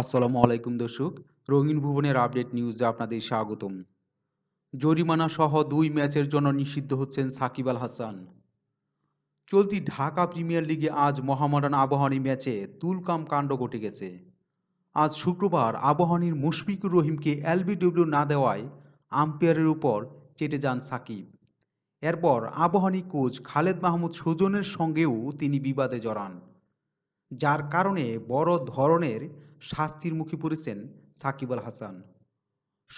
আসসালামু আলাইকুম দর্শক রঙিন ভুবনের আপডেট নিউজে আপনাদের স্বাগতম জরিমানা সহ দুই ম্যাচের জন্য নিষিদ্ধ হচ্ছেন সাকিব আল হাসান চলতি ঢাকা প্রিমিয়ার লিগে আজ মহামডান আবাহনী ম্যাচে তুলকাম কাণ্ড ঘটে গেছে আজ শুক্রবার আবাহনীর মুশফিকুর রহিমকে এলবিডব্লিউ না দেওয়ায় আম্পায়ারের উপর চেটে যান সাকিব এরপর আবাহনী কোচ খালেদ মাহমুদ সুজনের সঙ্গেও তিনি বিবাদে জড়ান যার কারণে বড় ধরনের শাস্তির মুখে পড়েছেন সাকিব আল হাসান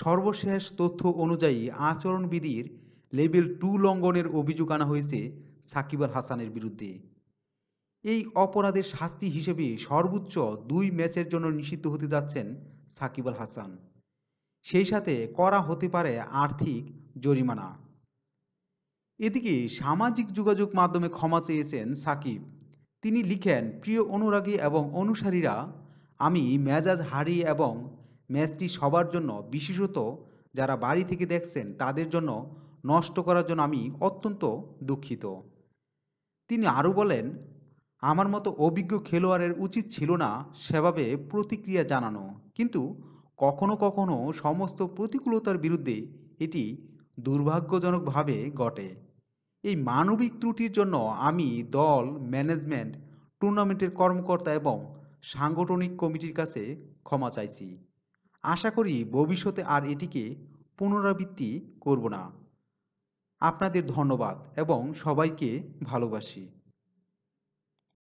সর্বশেষ তথ্য অনুযায়ী আচরণবিধির লেভেল টু লঙ্ঘনের অভিযোগ আনা হয়েছে সাকিব আল হাসানের বিরুদ্ধে এই অপরাধের শাস্তি হিসেবে সর্বোচ্চ দুই ম্যাচের জন্য নিষিদ্ধ হতে যাচ্ছেন সাকিব আল হাসান সেই সাথে করা হতে পারে আর্থিক জরিমানা এদিকে সামাজিক যোগাযোগ মাধ্যমে ক্ষমা চেয়েছেন সাকিব তিনি লিখেন প্রিয় অনুরাগী এবং অনুসারীরা আমি মেজাজ হারিয়ে এবং ম্যাচটি সবার জন্য বিশেষত যারা বাড়ি থেকে দেখছেন তাদের জন্য নষ্ট করার জন্য আমি অত্যন্ত দুঃখিত তিনি আরও বলেন আমার মতো অভিজ্ঞ খেলোয়াড়ের উচিত ছিল না সেভাবে প্রতিক্রিয়া জানানো কিন্তু কখনো কখনো সমস্ত প্রতিকূলতার বিরুদ্ধে এটি দুর্ভাগ্যজনকভাবে ঘটে এই মানবিক ত্রুটির জন্য আমি দল ম্যানেজমেন্ট টুর্নামেন্টের কর্মকর্তা এবং সাংগঠনিক কমিটির কাছে ক্ষমা চাইছি আশা করি ভবিষ্যতে আর এটিকে পুনরাবৃত্তি করব না আপনাদের ধন্যবাদ এবং সবাইকে ভালোবাসি